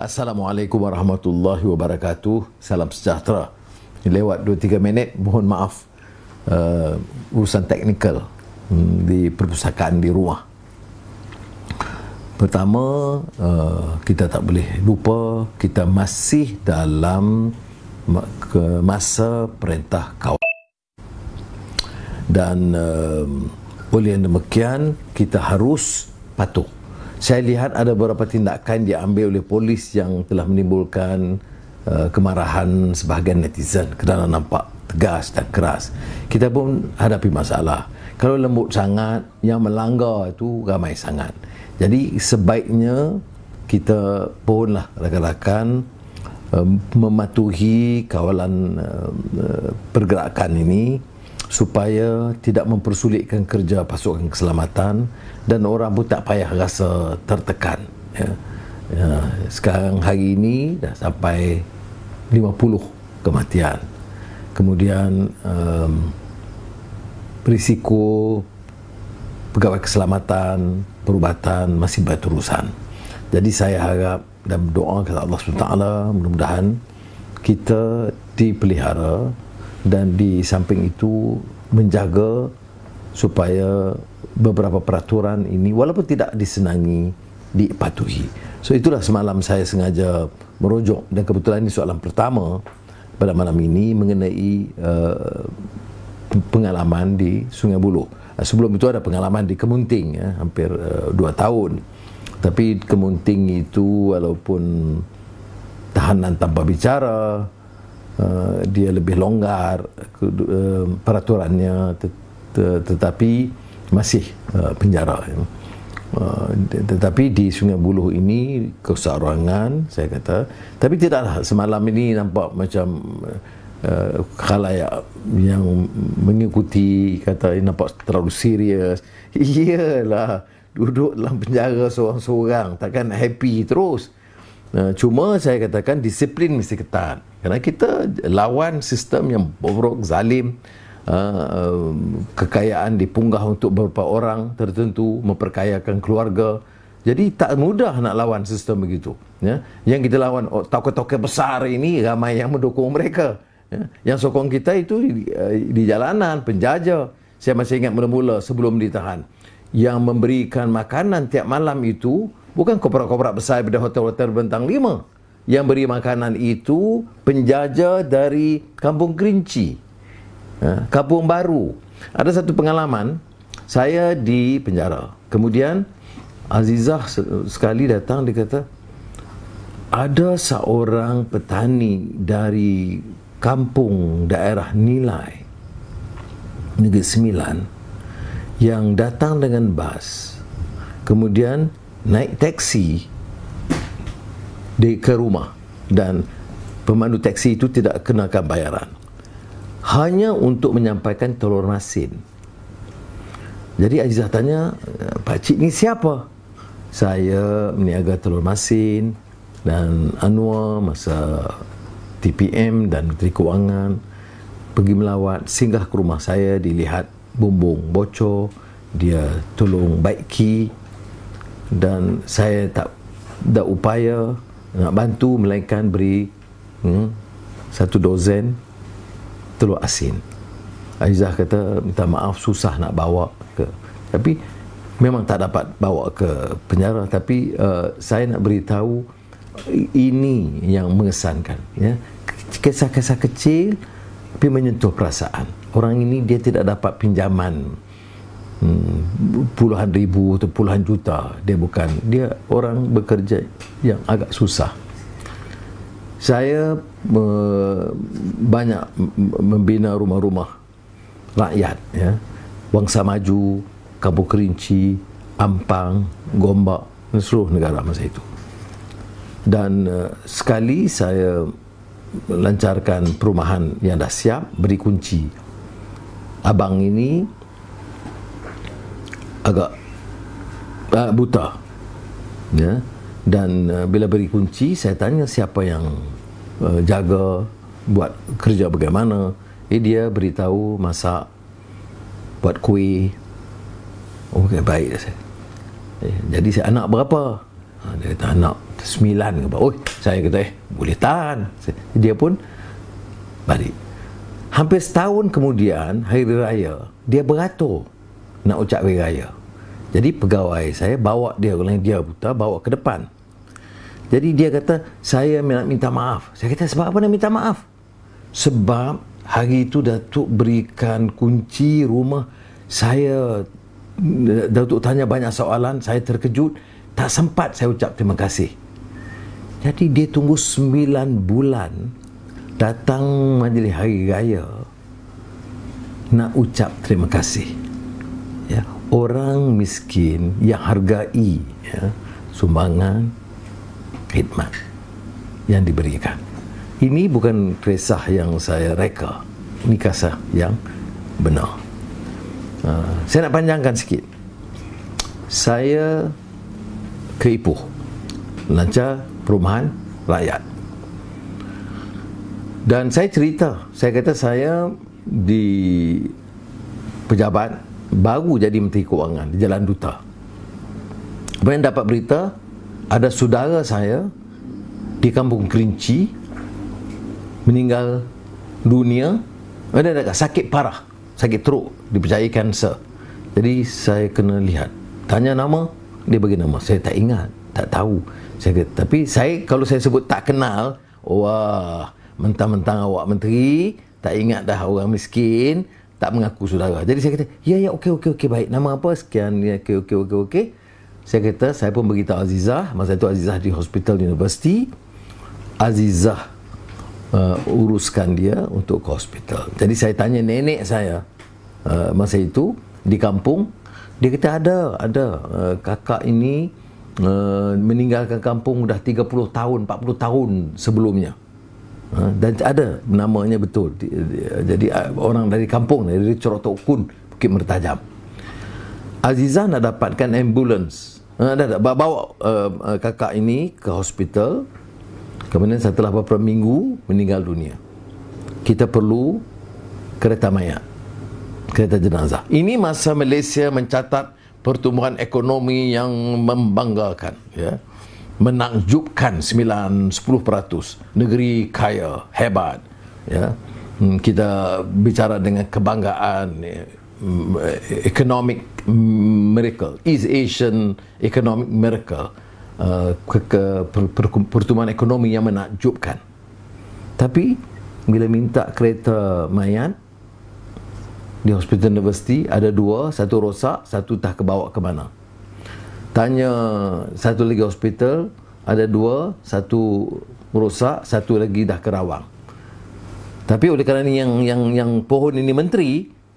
Assalamualaikum warahmatullahi wabarakatuh. Salam sejahtera. Lewat 2-3 minit, mohon maaf uh, urusan teknikal um, di perpustakaan di rumah. Pertama, uh, kita tak boleh lupa kita masih dalam ke masa perintah kawal. Dan uh, oleh demikian, kita harus patuh saya lihat ada beberapa tindakan diambil oleh polis yang telah menimbulkan uh, kemarahan sebahagian netizen kerana nampak tegas dan keras. Kita pun hadapi masalah. Kalau lembut sangat, yang melanggar itu ramai sangat. Jadi sebaiknya kita punlah rakan-rakan uh, mematuhi kawalan um, uh, pergerakan ini supaya tidak mempersulitkan kerja pasukan keselamatan dan orang pun tak payah rasa tertekan ya. Ya. sekarang hari ini dah sampai 50 kematian kemudian um, risiko pegawai keselamatan perubatan masih berterusan jadi saya harap dan berdoa kepada Allah SWT mudah-mudahan kita dipelihara dan di samping itu menjaga supaya beberapa peraturan ini walaupun tidak disenangi dipatuhi. So itulah semalam saya sengaja merujuk dan kebetulan ini soalan pertama pada malam ini mengenai uh, pengalaman di Sungai Buloh. Uh, sebelum itu ada pengalaman di Kemunting ya, hampir 2 uh, tahun. Tapi Kemunting itu walaupun tahanan tanpa bicara, Eh, dia lebih longgar uh, peraturannya tet- tetapi masih uh, penjara uh, tetapi di Sungai Buloh ini kesarangan saya kata tapi tidaklah semalam ini nampak macam uh, khalayak yang mengikuti kata ini nampak terlalu serius iyalah duduk dalam penjara seorang-seorang takkan happy terus Eh, cuma saya katakan disiplin mesti ketat. Kerana kita lawan sistem yang bobrok, zalim, uh, kekayaan dipunggah untuk beberapa orang tertentu, memperkayakan keluarga. Jadi tak mudah nak lawan sistem begitu. Ya? Yang kita lawan oh, tokoh-tokoh besar ini ramai yang mendukung mereka. Ya? Yang sokong kita itu di, di jalanan, penjajah. Saya masih ingat mula-mula sebelum ditahan. Yang memberikan makanan tiap malam itu, Bukan koprak-koprak besar daripada hotel-hotel bentang lima yang beri makanan itu penjaja dari Kampung Kerinci. Ha, kampung Baru. Ada satu pengalaman, saya di penjara. Kemudian Azizah sekali datang, dia kata, ada seorang petani dari kampung daerah Nilai, Negeri Sembilan, yang datang dengan bas. Kemudian naik teksi di ke rumah dan pemandu teksi itu tidak kenakan bayaran hanya untuk menyampaikan telur masin jadi Azizah tanya pakcik ni siapa saya meniaga telur masin dan Anwar masa TPM dan Menteri Keuangan pergi melawat singgah ke rumah saya dilihat bumbung bocor dia tolong baiki dan saya tak tak upaya nak bantu melainkan beri hmm, satu dozen telur asin. Aizah kata minta maaf susah nak bawa ke tapi memang tak dapat bawa ke penjara tapi uh, saya nak beritahu ini yang mengesankan ya kisah-kisah kecil tapi menyentuh perasaan orang ini dia tidak dapat pinjaman hmm, puluhan ribu atau puluhan juta dia bukan dia orang bekerja yang agak susah saya uh, banyak membina rumah-rumah rakyat ya bangsa maju kampung kerinci ampang gombak dan seluruh negara masa itu dan uh, sekali saya melancarkan perumahan yang dah siap beri kunci abang ini agak uh, buta ya dan uh, bila beri kunci saya tanya siapa yang uh, jaga buat kerja bagaimana eh, dia beritahu masak buat kuih okey oh, baik saya eh, jadi saya anak berapa dia kata anak sembilan ke oh, saya kata eh boleh tahan dia pun balik hampir setahun kemudian hari raya dia beratur nak ucap hari raya. Jadi pegawai saya bawa dia, orang dia buta, bawa ke depan. Jadi dia kata, saya nak minta maaf. Saya kata, sebab apa nak minta maaf? Sebab hari itu Datuk berikan kunci rumah. Saya, Datuk tanya banyak soalan, saya terkejut. Tak sempat saya ucap terima kasih. Jadi dia tunggu 9 bulan datang majlis hari raya nak ucap terima kasih ya, orang miskin yang hargai ya, sumbangan khidmat yang diberikan. Ini bukan kisah yang saya reka. Ini kisah yang benar. Uh, saya nak panjangkan sikit. Saya ke Ipoh. Lancar perumahan rakyat. Dan saya cerita. Saya kata saya di pejabat baru jadi menteri kewangan di Jalan Duta. Kemudian dapat berita ada saudara saya di Kampung Kerinci meninggal dunia. Ada dekat sakit parah, sakit teruk, dipercayai kanser. Jadi saya kena lihat. Tanya nama, dia bagi nama. Saya tak ingat, tak tahu. Saya kata, tapi saya kalau saya sebut tak kenal, wah, mentang-mentang awak menteri, tak ingat dah orang miskin, tak mengaku saudara. Jadi saya kata, ya ya okey okey okey baik. Nama apa? Sekian ya okey okey okey okey. Saya kata saya pun beritahu Azizah, masa itu Azizah di hospital di universiti. Azizah uh, uruskan dia untuk ke hospital. Jadi saya tanya nenek saya uh, masa itu di kampung, dia kata ada, ada uh, kakak ini uh, meninggalkan kampung dah 30 tahun, 40 tahun sebelumnya. Ha, dan ada namanya betul jadi orang dari kampung dari Cerotok Kun Bukit Mertajam Aziza nak dapatkan ambulans ha, ada ada bawa, eh, eh, kakak ini ke hospital kemudian setelah beberapa minggu meninggal dunia kita perlu kereta mayat kereta jenazah ini masa Malaysia mencatat pertumbuhan ekonomi yang membanggakan ya menakjubkan 9-10% negeri kaya, hebat ya. Hmm, kita bicara dengan kebanggaan ya, mm, economic miracle East Asian economic miracle uh, ke, ke per, per, pertumbuhan ekonomi yang menakjubkan tapi bila minta kereta mayat di hospital universiti ada dua satu rosak satu tak kebawa ke mana tanya satu lagi hospital ada dua satu rosak satu lagi dah kerawang tapi oleh kerana yang yang yang pohon ini menteri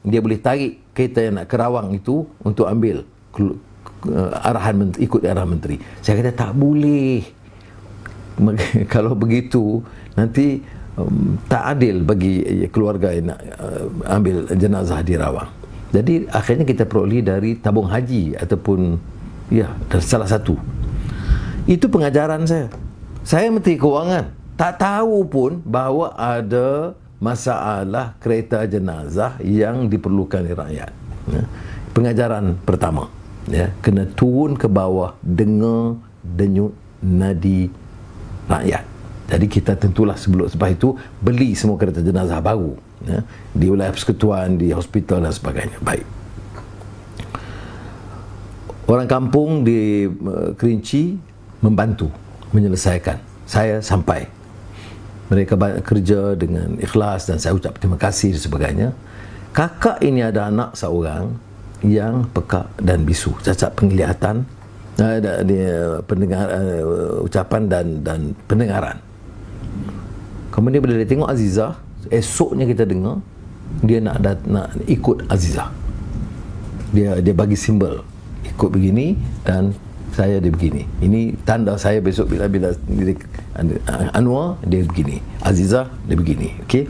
dia boleh tarik kereta yang nak kerawang itu untuk ambil eh, arahan menteri, ikut arahan menteri saya kata tak boleh kalau begitu nanti um, tak adil bagi keluarga yang nak uh, ambil jenazah di rawang jadi akhirnya kita peroleh dari tabung haji ataupun Ya, dan salah satu. Itu pengajaran saya. Saya Menteri Keuangan. Tak tahu pun bahawa ada masalah kereta jenazah yang diperlukan oleh rakyat. Ya. Pengajaran pertama. Ya. Kena turun ke bawah dengar denyut nadi rakyat. Jadi kita tentulah sebelum sebab itu beli semua kereta jenazah baru. Ya. Di wilayah persekutuan, di hospital dan sebagainya. Baik orang kampung di uh, Kerinci membantu menyelesaikan. Saya sampai. Mereka banyak kerja dengan ikhlas dan saya ucap terima kasih dan sebagainya. Kakak ini ada anak seorang yang pekak dan bisu, cacat penglihatan, ada eh, uh, dia pendengar uh, ucapan dan dan pendengaran. Kemudian bila dia tengok Aziza, esoknya kita dengar dia nak nak ikut Aziza. Dia dia bagi simbol ikut begini dan saya dia begini. Ini tanda saya besok bila-bila Anwar dia begini. Aziza dia begini. Okey.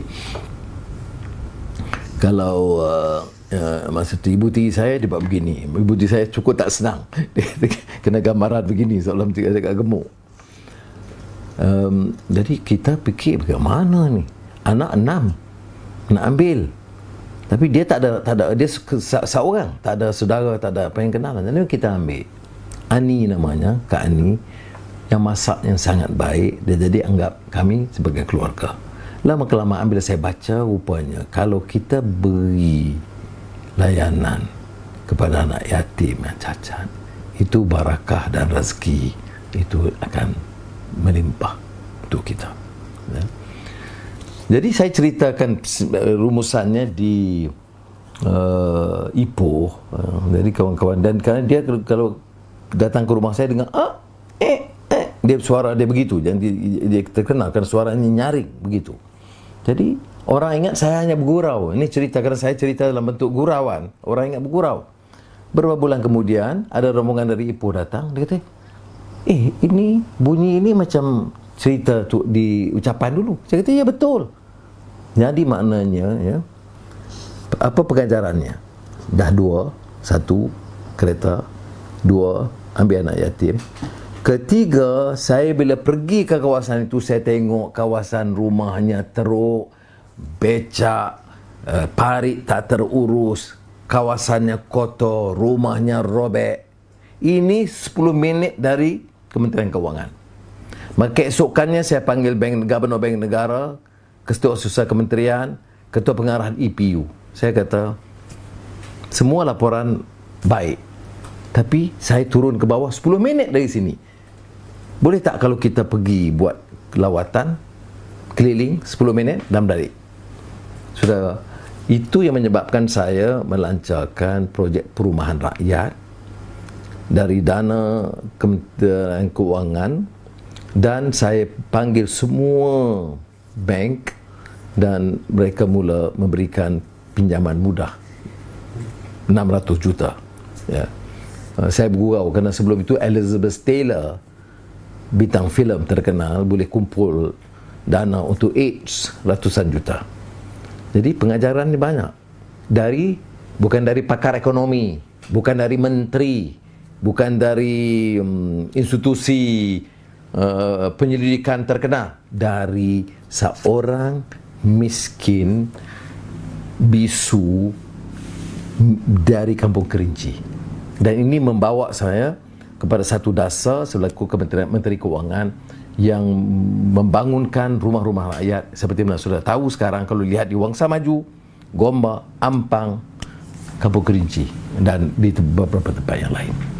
Kalau uh, uh, masa tu ibu tiri saya dia buat begini. Ibu tiri saya cukup tak senang. kena gambaran begini seolah macam dia agak gemuk. Um, jadi kita fikir bagaimana ni? Anak enam nak ambil tapi dia tak ada tak ada dia seorang, tak ada saudara, tak ada apa yang kenal. Jadi kita ambil Ani namanya, Kak Ani yang masak yang sangat baik, dia jadi anggap kami sebagai keluarga. Lama kelamaan bila saya baca rupanya kalau kita beri layanan kepada anak yatim yang cacat, itu barakah dan rezeki itu akan melimpah untuk kita. Ya. Jadi saya ceritakan eh, rumusannya di uh, Ipoh. Uh, dari kawan-kawan dan karena dia kalau datang ke rumah saya dengan ah eh eh dia suara dia begitu dan dia, dia terkenal kerana suaranya nyaring begitu. Jadi orang ingat saya hanya bergurau. Ini cerita kerana saya cerita dalam bentuk gurauan. Orang ingat bergurau. Beberapa bulan kemudian ada rombongan dari Ipoh datang dia kata, "Eh, ini bunyi ini macam cerita tu di ucapan dulu. Saya kata ya betul. Jadi maknanya ya apa pengajarannya? Dah dua, satu kereta, dua ambil anak yatim. Ketiga, saya bila pergi ke kawasan itu saya tengok kawasan rumahnya teruk, becak, eh, parit tak terurus, kawasannya kotor, rumahnya robek. Ini 10 minit dari Kementerian Kewangan. Maka keesokannya saya panggil bank, Gubernur Bank Negara, Ketua Susah Kementerian, Ketua Pengarah EPU. Saya kata, semua laporan baik. Tapi saya turun ke bawah 10 minit dari sini. Boleh tak kalau kita pergi buat lawatan, keliling 10 minit dalam dari? Sudah itu yang menyebabkan saya melancarkan projek perumahan rakyat dari dana Kementerian Keuangan dan saya panggil semua bank dan mereka mula memberikan pinjaman mudah 600 juta ya eh, saya bergurau kerana sebelum itu Elizabeth Taylor bintang filem terkenal boleh kumpul dana untuk AIDS ratusan juta jadi pengajaran ini banyak dari bukan dari pakar ekonomi bukan dari menteri bukan dari um, institusi Eh, penyelidikan terkenal dari seorang miskin bisu dari kampung Kerinci. Dan ini membawa saya kepada satu dasar selaku Kementerian Menteri Kewangan yang membangunkan rumah-rumah rakyat seperti mana sudah tahu sekarang kalau lihat di Wangsa Maju, Gomba, Ampang, Kampung Kerinci dan di beberapa tempat yang lain.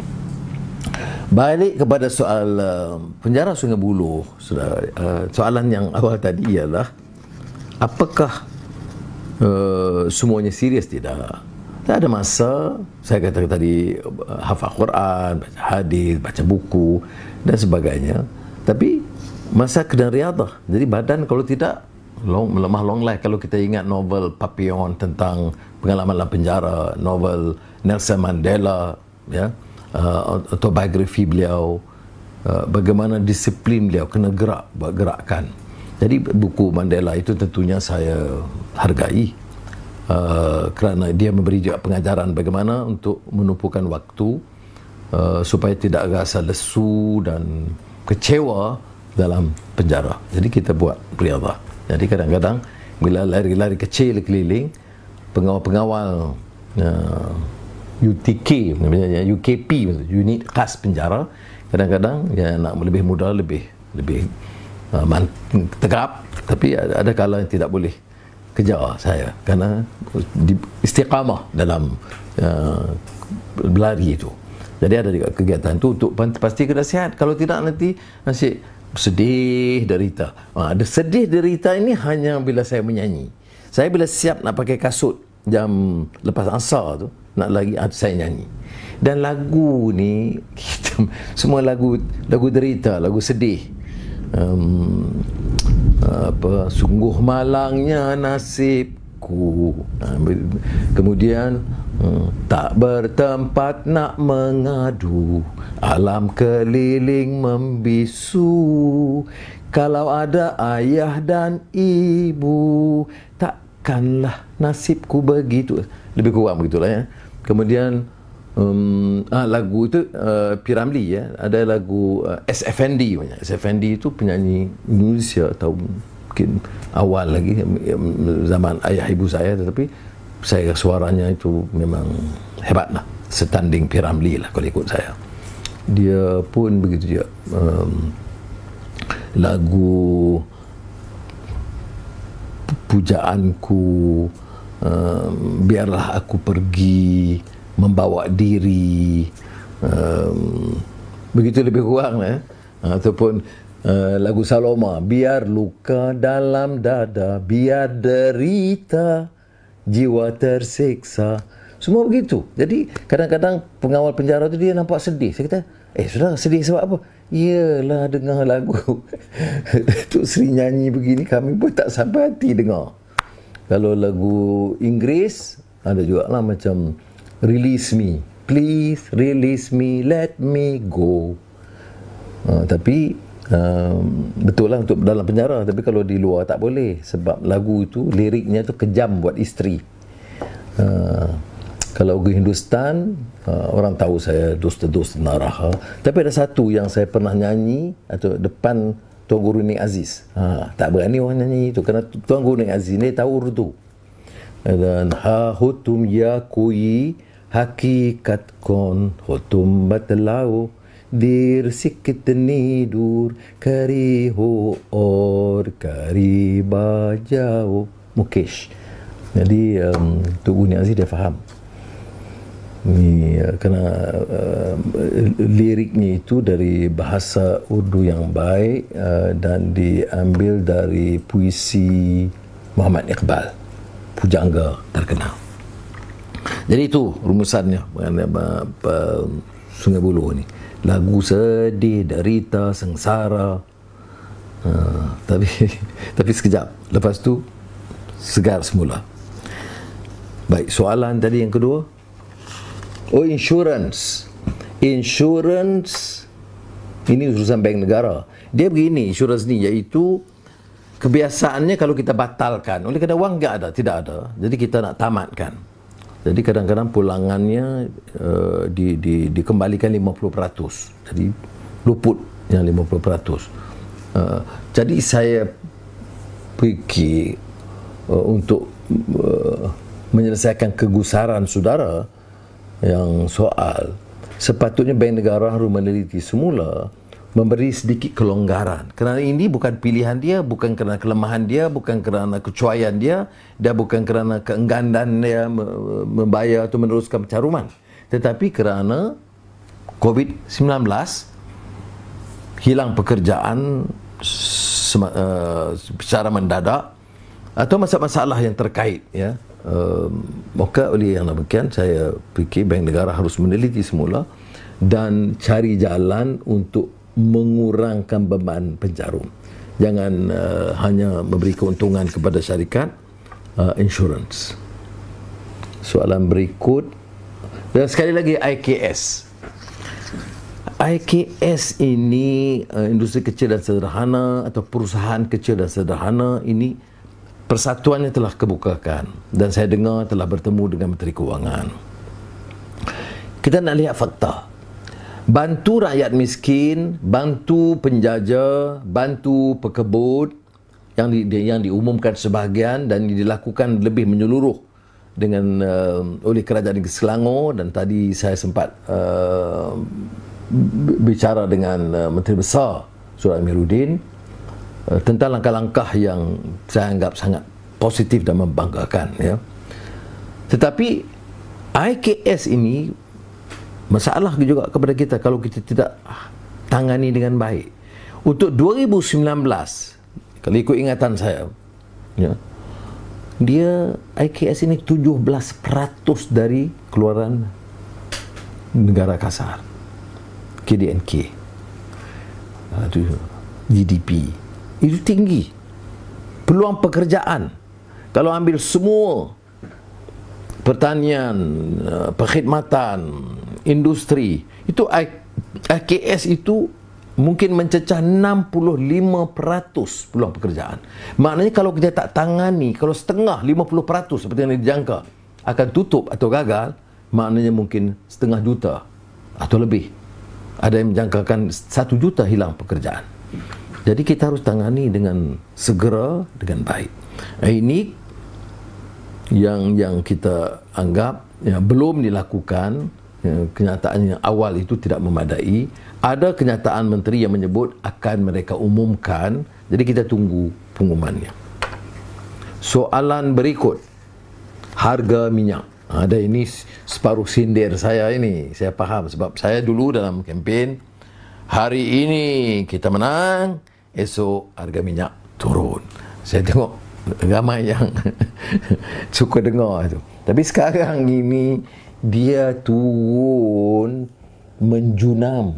Balik kepada soal uh, penjara Sungai Buloh, uh, soalan yang awal tadi ialah apakah uh, semuanya serius tidak? Tak ada masa, saya kata tadi uh, hafal Quran, baca hadis, baca buku dan sebagainya. Tapi masa kena riadah. Jadi badan kalau tidak long, lemah long life. Kalau kita ingat novel Papillon tentang pengalaman dalam penjara, novel Nelson Mandela, ya. Yeah? uh, autobiografi beliau uh, bagaimana disiplin beliau kena gerak bergerakkan jadi buku Mandela itu tentunya saya hargai uh, kerana dia memberi juga pengajaran bagaimana untuk menumpukan waktu uh, supaya tidak rasa lesu dan kecewa dalam penjara jadi kita buat priyada jadi kadang-kadang bila lari-lari kecil keliling pengawal-pengawal uh, UTK namanya UKP unit khas penjara kadang-kadang yang nak lebih mudah lebih lebih uh, tegap tapi ada kala yang tidak boleh kejar saya kerana istiqamah dalam uh, berlari itu jadi ada juga kegiatan itu untuk pasti kena sihat kalau tidak nanti nasib sedih derita ha, ada sedih derita ini hanya bila saya menyanyi saya bila siap nak pakai kasut jam lepas asar tu nak lagi ah, saya nyanyi dan lagu ni kita, semua lagu lagu derita lagu sedih um, apa sungguh malangnya nasibku kemudian tak bertempat nak mengadu alam keliling membisu kalau ada ayah dan ibu takkanlah nasibku begitu lebih kurang begitulah ya. Kemudian um, ah, lagu itu uh, Piramli ya, ada lagu uh, SFND punya. SFND itu penyanyi Indonesia tahun mungkin awal lagi ya, zaman ayah ibu saya tetapi saya suaranya itu memang hebat lah setanding Piramli lah kalau ikut saya dia pun begitu juga um, lagu pujaanku Ehm, biarlah aku pergi membawa diri um, begitu lebih kurang eh? ataupun uh, lagu Saloma biar luka dalam dada biar derita jiwa tersiksa semua begitu jadi kadang-kadang pengawal penjara tu dia nampak sedih saya kata eh sudah sedih sebab apa iyalah dengar lagu tu sri nyanyi begini kami pun tak sampai hati dengar kalau lagu Inggeris ada juga lah macam Release Me, Please Release Me, Let Me Go. Uh, tapi um, betul lah untuk dalam penjara. Tapi kalau di luar tak boleh sebab lagu itu liriknya tu kejam buat istri. Uh, ha, kalau lagu Hindustan uh, orang tahu saya dos dosa naraha. Tapi ada satu yang saya pernah nyanyi atau depan Tuan Guru Nik Aziz. Ha, tak berani orang nyanyi itu. Kerana Tuan Guru Nik Aziz ni tahu urdu. Dan ha hutum ya kui hakikat kon hutum batlau dir sikit nidur kari ho or kari bajau mukesh. Jadi um, Tuan Guru Nik Aziz dia faham ni eh, kena uh, liriknya itu dari bahasa Urdu yang baik uh, dan diambil dari puisi Muhammad Iqbal pujangga terkenal jadi itu rumusannya mengenai apa Sungai Buloh ni lagu sedih derita sengsara uh, tapi tapi sekejap lepas tu segar semula baik soalan tadi yang kedua Oh insurance Insurance Ini urusan bank negara Dia begini insurance ni iaitu Kebiasaannya kalau kita batalkan Oleh kerana wang tidak ada, tidak ada Jadi kita nak tamatkan jadi kadang-kadang pulangannya uh, di, di, dikembalikan 50%. Jadi luput yang 50%. Uh, eh, jadi saya fikir uh, eh, untuk uh, menyelesaikan kegusaran saudara, yang soal sepatutnya bank negara harus meneliti semula memberi sedikit kelonggaran kerana ini bukan pilihan dia bukan kerana kelemahan dia bukan kerana kecuaian dia dan bukan kerana keengganan dia membayar atau meneruskan pencaruman tetapi kerana COVID-19 hilang pekerjaan eh, secara mendadak atau masalah-masalah yang terkait ya Ehm, maka oleh yang demikian saya fikir bank negara harus meneliti semula dan cari jalan untuk mengurangkan beban penjarum. Jangan uh, hanya memberi keuntungan kepada syarikat uh, insurance. Soalan berikut dan sekali lagi IKS. IKS ini uh, industri kecil dan sederhana atau perusahaan kecil dan sederhana ini persatuannya telah kebukakan dan saya dengar telah bertemu dengan Menteri Kewangan. Kita nak lihat fakta. Bantu rakyat miskin, bantu penjaja, bantu pekebut yang di, yang diumumkan sebahagian dan dilakukan lebih menyeluruh dengan uh, oleh kerajaan di Selangor dan tadi saya sempat uh, bicara dengan uh, Menteri Besar Surat Amiruddin Eh, tentang langkah-langkah yang saya anggap sangat positif dan membanggakan ya. Tetapi IKS ini masalah juga kepada kita kalau kita tidak tangani dengan baik. Untuk 2019 kalau ikut ingatan saya ya. Dia IKS ini 17% dari keluaran negara kasar. KDNK. Ah, itu GDP itu tinggi peluang pekerjaan kalau ambil semua pertanian eh, perkhidmatan industri itu IKS itu mungkin mencecah 65% peluang pekerjaan. Maknanya kalau kita tak tangani, kalau setengah 50% seperti yang dijangka akan tutup atau gagal, maknanya mungkin setengah juta atau lebih. Ada yang menjangkakan satu juta hilang pekerjaan. Jadi kita harus tangani dengan segera dengan baik. Ini yang yang kita anggap ya, belum dilakukan ya, kenyataan yang awal itu tidak memadai. Ada kenyataan menteri yang menyebut akan mereka umumkan. Jadi kita tunggu pengumumannya. Soalan berikut harga minyak. Ada ini separuh sindir saya ini. Saya faham sebab saya dulu dalam kempen hari ini kita menang esok harga minyak turun. Saya tengok ramai yang suka dengar tu. Tapi sekarang ini dia turun menjunam.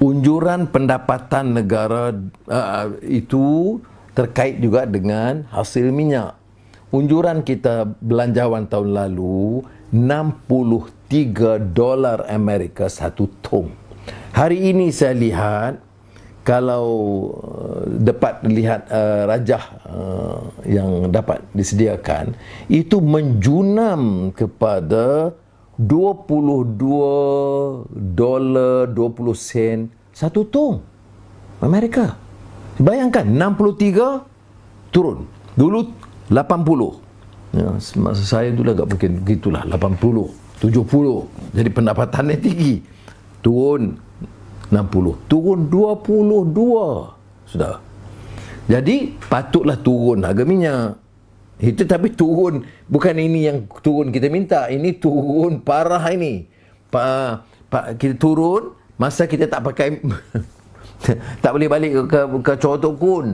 Unjuran pendapatan negara uh, itu terkait juga dengan hasil minyak. Unjuran kita belanjawan tahun lalu 63 dolar Amerika satu tong. Hari ini saya lihat kalau uh, dapat lihat uh, rajah uh, yang dapat disediakan itu menjunam kepada 22 dolar 20 sen satu tong Amerika bayangkan 63 turun dulu 80 ya, masa saya dulu agak mungkin begitulah 80 70 jadi pendapatannya tinggi turun 60 turun 22 sudah jadi patutlah turun harga minyak itu tapi turun bukan ini yang turun kita minta ini turun parah ini pa, pa, kita turun masa kita tak pakai tak boleh balik ke, ke, ke Chotok Kun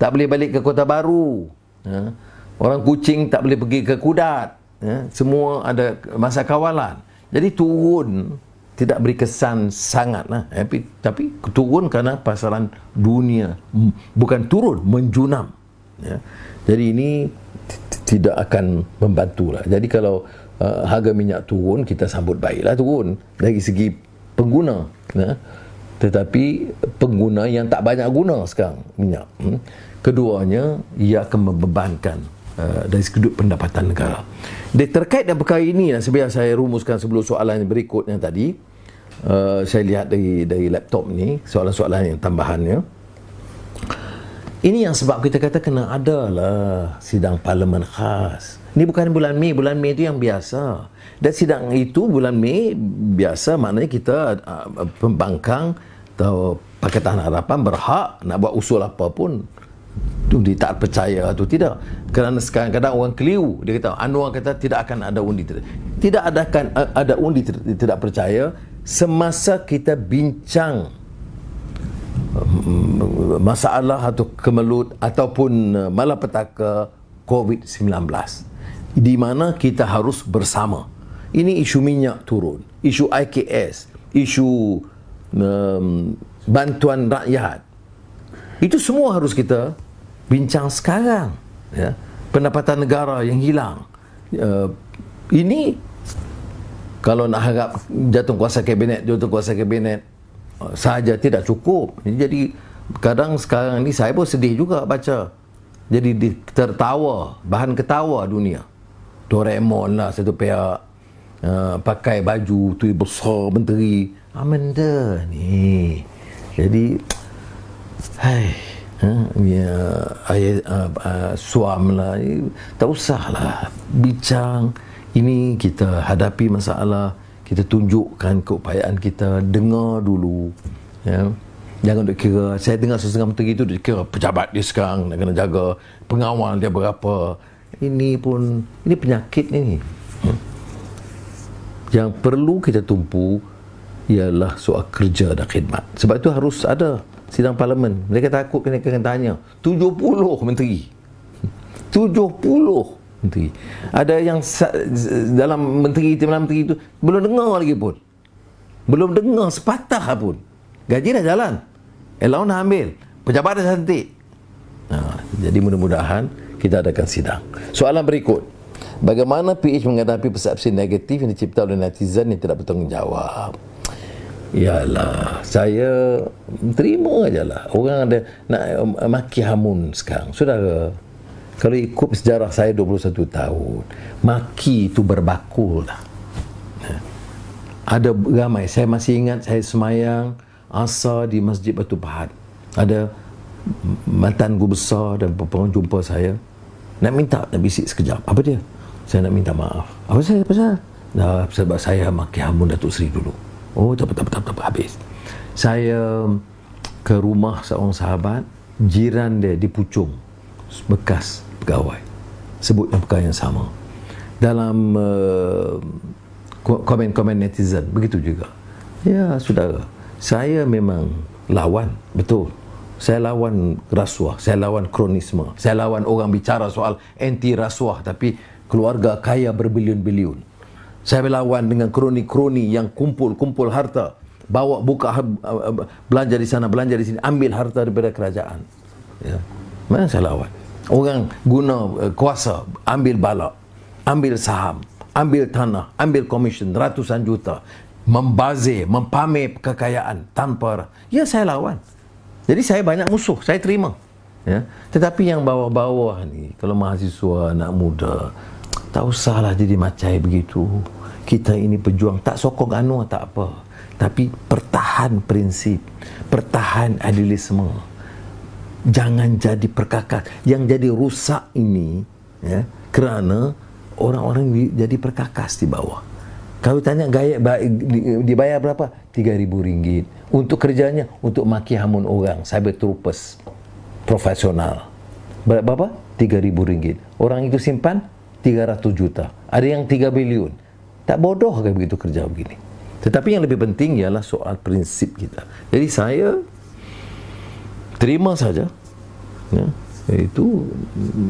tak boleh balik ke Kota Baru ya. orang kucing tak boleh pergi ke Kudat ya. semua ada masa kawalan jadi turun tidak beri kesan sangat lah. Eh, tapi, tapi turun kerana pasaran dunia. Bukan turun, menjunam. Ya. Jadi ini tidak akan membantu lah. Jadi kalau uh, harga minyak turun, kita sambut baiklah turun. Dari segi pengguna. Ya. Tetapi pengguna yang tak banyak guna sekarang minyak. Hmm. Keduanya, ia akan membebankan uh, dari sudut pendapatan negara. Dia terkait dengan perkara ini, sebenarnya saya rumuskan sebelum soalan berikutnya tadi, Eh, saya lihat dari dari laptop ni soalan-soalan yang tambahannya ini yang sebab kita kata kena ada lah sidang parlimen khas. Ini bukan bulan Mei, bulan Mei itu yang biasa. Dan sidang itu bulan Mei biasa maknanya kita uh, pembangkang atau Pakatan Harapan berhak nak buat usul apa pun. Itu dia tak percaya atau tidak. Kerana sekarang kadang orang keliru. Dia kata, Anwar kata tidak akan ada undi. Tidak, tidak ada, akan, eh, ada undi tidak percaya semasa kita bincang mm, masalah atau kemelut ataupun uh, malapetaka COVID-19 di mana kita harus bersama. Ini isu minyak turun, isu IKS, isu um, bantuan rakyat. Itu semua harus kita bincang sekarang. Ya. Pendapatan negara yang hilang. Uh, ini kalau nak harap jatuh kuasa kabinet, jatuh kuasa kabinet eh, sahaja tidak cukup. Jadi kadang sekarang ni saya pun sedih juga baca. Jadi tertawa, bahan ketawa dunia. Doraemon lah satu pihak uh, pakai baju tu besar menteri. dah ni. Jadi hai Ha, eh, ya, ayah, uh, uh, suam lah tak usahlah bincang ini kita hadapi masalah kita tunjukkan keupayaan kita dengar dulu ya jangan duk kira saya dengar sesetengah menteri itu dia kira pejabat dia sekarang nak kena jaga pengawal dia berapa ini pun ini penyakit ni ni hmm. yang perlu kita tumpu ialah soal kerja dan khidmat sebab itu harus ada sidang parlimen mereka takut kena kena tanya 70 menteri 70 menteri. Ada yang dalam menteri itu, dalam menteri itu belum dengar lagi pun. Belum dengar sepatah pun. Gaji dah jalan. Elaun dah ambil. Pejabat dah cantik. Nah, ha, jadi mudah-mudahan kita adakan sidang. Soalan berikut. Bagaimana PH menghadapi persepsi negatif yang dicipta oleh netizen yang tidak bertanggungjawab? Yalah, saya terima aja lah. Orang ada nak eh, maki hamun sekarang. Sudah ke? Kalau ikut sejarah saya 21 tahun, maki itu berbakul dah. Ada ramai, saya masih ingat saya semayang asar di Masjid Batu Pahat. Ada matan guru besar dan pengunjung jumpa saya. Nak minta, nak bisik sekejap. Apa dia? Saya nak minta maaf. Apa saya? Pasal? Nah, sebab saya maki hamun Datuk Seri dulu. Oh, tak apa, tak apa, tak apa, habis. Saya ke rumah seorang sahabat, jiran dia di Pucung bekas pegawai sebut yang perkara yang sama dalam uh, eh, komen-komen netizen begitu juga ya saudara saya memang lawan betul saya lawan rasuah saya lawan kronisme saya lawan orang bicara soal anti rasuah tapi keluarga kaya berbilion-bilion saya melawan dengan kroni-kroni yang kumpul-kumpul harta bawa buka eh, eh, belanja di sana belanja di sini ambil harta daripada kerajaan ya mana saya lawan orang guna eh, kuasa ambil balak, ambil saham, ambil tanah, ambil komisen ratusan juta, membazir, mempamer kekayaan tanpa ya saya lawan. Jadi saya banyak musuh, saya terima. Ya. Tetapi yang bawah-bawah ni, kalau mahasiswa anak muda, tak usahlah jadi macai begitu. Kita ini pejuang, tak sokong anu tak apa. Tapi pertahan prinsip, pertahan adilisme jangan jadi perkakas yang jadi rusak ini ya kerana orang-orang jadi perkakas di bawah kalau tanya gaya dibayar berapa 3000 ringgit untuk kerjanya untuk maki hamun orang cyber troopers profesional berapa 3000 ringgit orang itu simpan 300 juta ada yang 3 bilion tak bodoh kayak begitu kerja begini tetapi yang lebih penting ialah soal prinsip kita jadi saya terima saja ya itu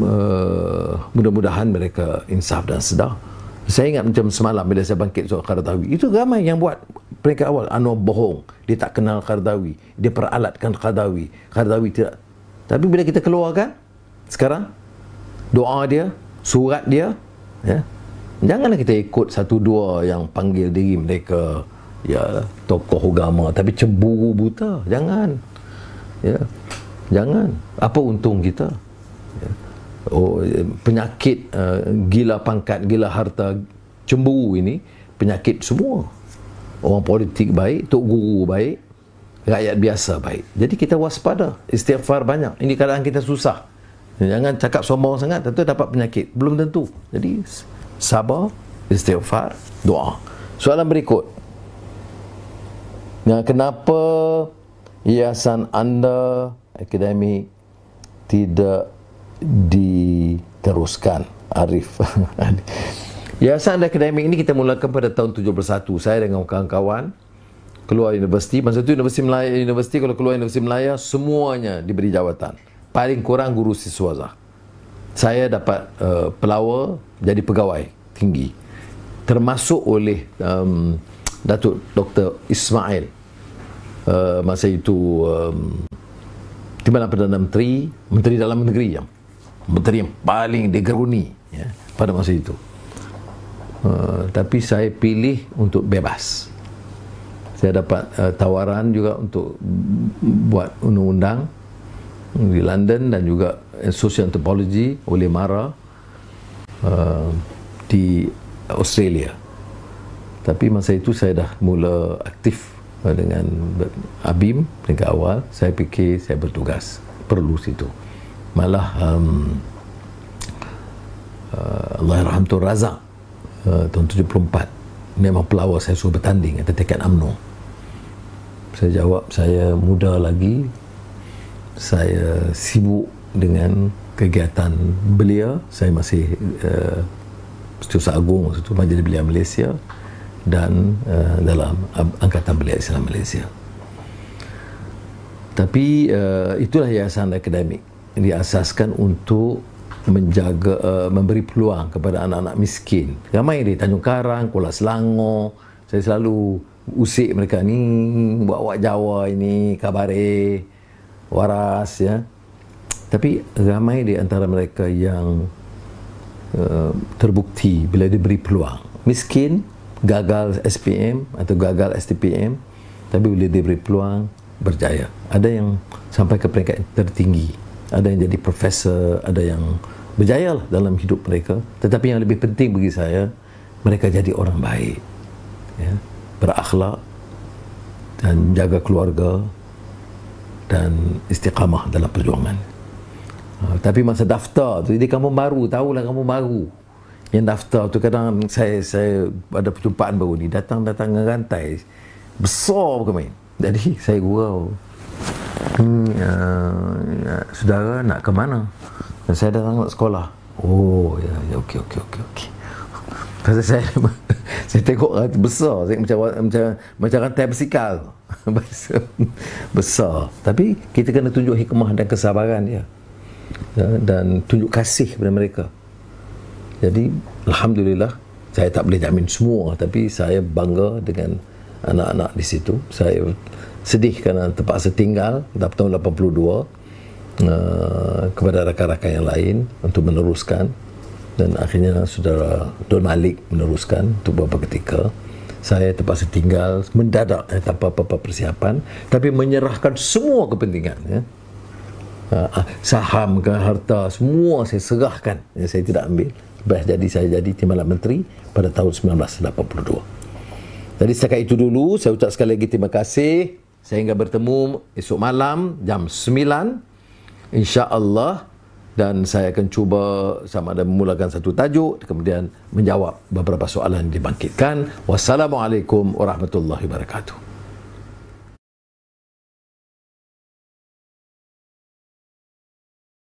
uh, mudah-mudahan mereka insaf dan sedar saya ingat macam semalam bila saya bangkit soal Qardawi itu ramai yang buat peringkat awal Anwar bohong dia tak kenal Qardawi dia peralatkan Qardawi Qardawi tidak tapi bila kita keluarkan sekarang doa dia surat dia ya janganlah kita ikut satu dua yang panggil diri mereka ya tokoh agama tapi cemburu buta jangan ya jangan apa untung kita ya. oh penyakit uh, gila pangkat gila harta cemburu ini penyakit semua orang politik baik tok guru baik rakyat biasa baik jadi kita waspada istighfar banyak ini kadang kita susah jangan cakap sombong sangat tentu dapat penyakit belum tentu jadi sabar istighfar doa soalan berikut Nah, kenapa yayasan anda akademik tidak diteruskan Arif yayasan anda akademik ini kita mulakan pada tahun 71 saya dengan kawan-kawan keluar universiti masa itu universiti Melayu universiti kalau keluar universiti Melayu semuanya diberi jawatan paling kurang guru siswa sah. saya dapat uh, eh, pelawa jadi pegawai tinggi termasuk oleh um, Datuk Dr. Ismail Eh, masa itu um, di mana Perdana Menteri, Menteri Dalam Negeri yang Menteri yang paling digeruni ya, pada masa itu. Uh, tapi saya pilih untuk bebas. Saya dapat uh, tawaran juga untuk buat undang-undang di London dan juga Social Anthropology oleh MARA uh, di Australia. Tapi masa itu saya dah mula aktif Eh, dengan Abim dengan awal saya fikir saya bertugas perlu situ malah um, uh, Allah Rahim Tun Razak uh, tahun 74 memang pelawar saya suruh bertanding atas tekad UMNO saya jawab saya muda lagi saya sibuk dengan kegiatan belia saya masih uh, setiausaha agung setiausaha majlis belia Malaysia dan uh, dalam angkatan belia Islam Malaysia. Tapi uh, itulah yayasan akademik diasaskan untuk menjaga uh, memberi peluang kepada anak-anak miskin. Ramai di Tanjung Karang, Kuala Selangor, saya selalu usik mereka ni buat wak Jawa ini, kabare, waras ya. Tapi ramai di antara mereka yang uh, terbukti bila diberi peluang. Miskin gagal SPM atau gagal STPM tapi bila diberi peluang berjaya ada yang sampai ke peringkat tertinggi ada yang jadi profesor ada yang berjaya lah dalam hidup mereka tetapi yang lebih penting bagi saya mereka jadi orang baik ya berakhlak dan jaga keluarga dan istiqamah dalam perjuangan uh, tapi masa daftar tu jadi kamu baru tahulah kamu baru yang daftar tu kadang saya saya ada perjumpaan baru ni datang datang dengan rantai besar bukan main jadi saya gurau hmm, uh, saudara nak ke mana dan saya datang nak sekolah oh ya ya okey okey okey okey pasal saya saya tengok rantai besar saya macam macam macam rantai basikal besar. besar tapi kita kena tunjuk hikmah dan kesabaran dia ya, dan tunjuk kasih kepada mereka jadi Alhamdulillah saya tak boleh jamin semua tapi saya bangga dengan anak-anak di situ. Saya sedih kerana terpaksa tinggal tahun 82 uh, eh, kepada rakan-rakan yang lain untuk meneruskan dan akhirnya saudara Don Malik meneruskan untuk beberapa ketika saya terpaksa tinggal mendadak eh, tanpa apa-apa persiapan tapi menyerahkan semua kepentingan ya. Uh, saham ke harta semua saya serahkan yang saya tidak ambil Lepas jadi saya jadi Timbalan Menteri pada tahun 1982. Jadi setakat itu dulu, saya ucap sekali lagi terima kasih. Saya ingin bertemu esok malam jam 9. Allah Dan saya akan cuba sama ada memulakan satu tajuk kemudian menjawab beberapa soalan yang dibangkitkan. Wassalamualaikum warahmatullahi wabarakatuh.